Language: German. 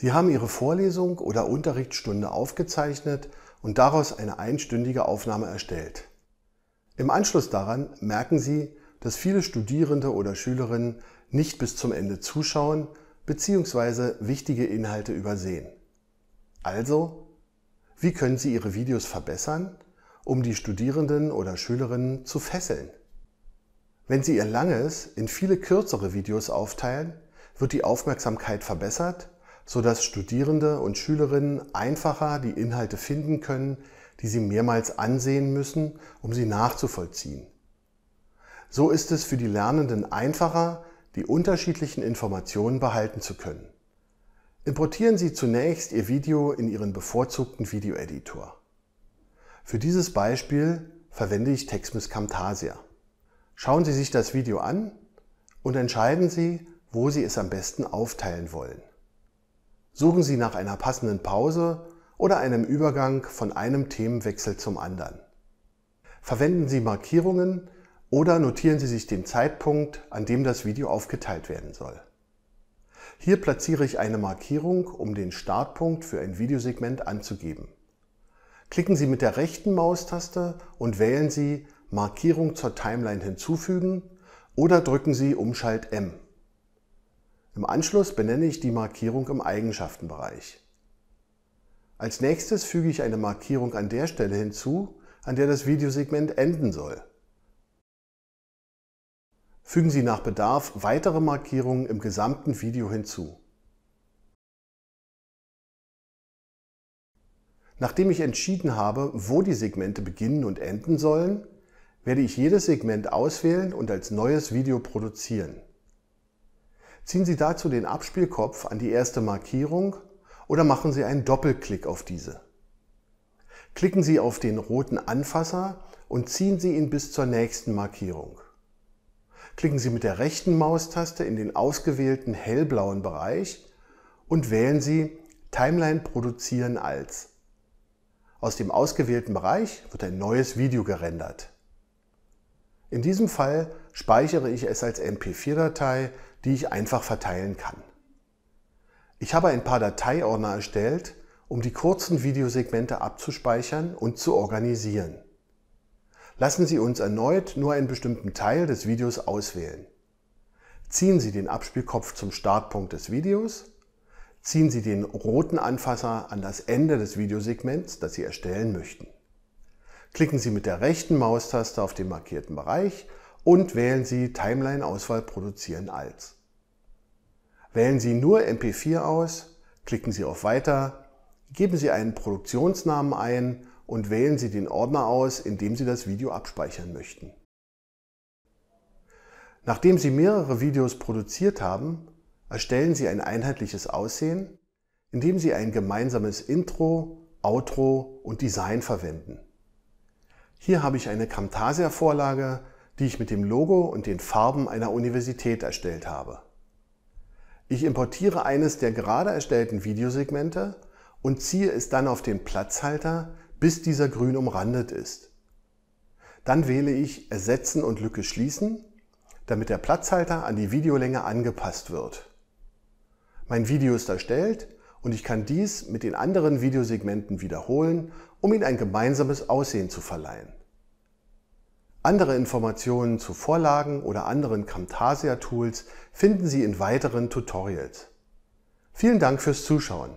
Sie haben Ihre Vorlesung oder Unterrichtsstunde aufgezeichnet und daraus eine einstündige Aufnahme erstellt. Im Anschluss daran merken Sie, dass viele Studierende oder Schülerinnen nicht bis zum Ende zuschauen bzw. wichtige Inhalte übersehen. Also, wie können Sie Ihre Videos verbessern, um die Studierenden oder Schülerinnen zu fesseln? Wenn Sie Ihr langes in viele kürzere Videos aufteilen, wird die Aufmerksamkeit verbessert sodass Studierende und Schülerinnen einfacher die Inhalte finden können, die sie mehrmals ansehen müssen, um sie nachzuvollziehen. So ist es für die Lernenden einfacher, die unterschiedlichen Informationen behalten zu können. Importieren Sie zunächst Ihr Video in Ihren bevorzugten Videoeditor. Für dieses Beispiel verwende ich Textmiss Camtasia. Schauen Sie sich das Video an und entscheiden Sie, wo Sie es am besten aufteilen wollen. Suchen Sie nach einer passenden Pause oder einem Übergang von einem Themenwechsel zum anderen. Verwenden Sie Markierungen oder notieren Sie sich den Zeitpunkt, an dem das Video aufgeteilt werden soll. Hier platziere ich eine Markierung, um den Startpunkt für ein Videosegment anzugeben. Klicken Sie mit der rechten Maustaste und wählen Sie Markierung zur Timeline hinzufügen oder drücken Sie Umschalt M. Im Anschluss benenne ich die Markierung im Eigenschaftenbereich. Als nächstes füge ich eine Markierung an der Stelle hinzu, an der das Videosegment enden soll. Fügen Sie nach Bedarf weitere Markierungen im gesamten Video hinzu. Nachdem ich entschieden habe, wo die Segmente beginnen und enden sollen, werde ich jedes Segment auswählen und als neues Video produzieren. Ziehen Sie dazu den Abspielkopf an die erste Markierung oder machen Sie einen Doppelklick auf diese. Klicken Sie auf den roten Anfasser und ziehen Sie ihn bis zur nächsten Markierung. Klicken Sie mit der rechten Maustaste in den ausgewählten hellblauen Bereich und wählen Sie Timeline produzieren als. Aus dem ausgewählten Bereich wird ein neues Video gerendert. In diesem Fall speichere ich es als MP4-Datei die ich einfach verteilen kann. Ich habe ein paar Dateiordner erstellt, um die kurzen Videosegmente abzuspeichern und zu organisieren. Lassen Sie uns erneut nur einen bestimmten Teil des Videos auswählen. Ziehen Sie den Abspielkopf zum Startpunkt des Videos, ziehen Sie den roten Anfasser an das Ende des Videosegments, das Sie erstellen möchten. Klicken Sie mit der rechten Maustaste auf den markierten Bereich und wählen Sie Timeline-Auswahl produzieren als. Wählen Sie nur MP4 aus, klicken Sie auf Weiter, geben Sie einen Produktionsnamen ein und wählen Sie den Ordner aus, in dem Sie das Video abspeichern möchten. Nachdem Sie mehrere Videos produziert haben, erstellen Sie ein einheitliches Aussehen, indem Sie ein gemeinsames Intro, Outro und Design verwenden. Hier habe ich eine Camtasia-Vorlage, die ich mit dem Logo und den Farben einer Universität erstellt habe. Ich importiere eines der gerade erstellten Videosegmente und ziehe es dann auf den Platzhalter, bis dieser grün umrandet ist. Dann wähle ich Ersetzen und Lücke schließen, damit der Platzhalter an die Videolänge angepasst wird. Mein Video ist erstellt und ich kann dies mit den anderen Videosegmenten wiederholen, um ihnen ein gemeinsames Aussehen zu verleihen. Andere Informationen zu Vorlagen oder anderen Camtasia-Tools finden Sie in weiteren Tutorials. Vielen Dank fürs Zuschauen.